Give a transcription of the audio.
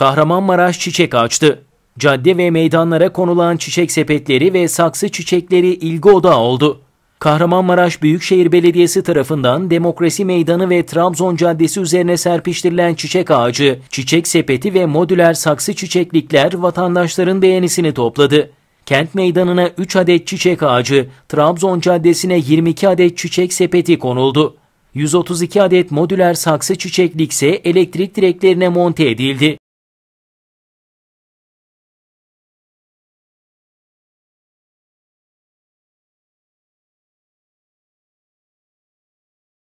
Kahramanmaraş çiçek açtı. Cadde ve meydanlara konulan çiçek sepetleri ve saksı çiçekleri ilgi odağı oldu. Kahramanmaraş Büyükşehir Belediyesi tarafından Demokrasi Meydanı ve Trabzon Caddesi üzerine serpiştirilen çiçek ağacı, çiçek sepeti ve modüler saksı çiçeklikler vatandaşların beğenisini topladı. Kent meydanına 3 adet çiçek ağacı, Trabzon Caddesi'ne 22 adet çiçek sepeti konuldu. 132 adet modüler saksı çiçeklik ise elektrik direklerine monte edildi.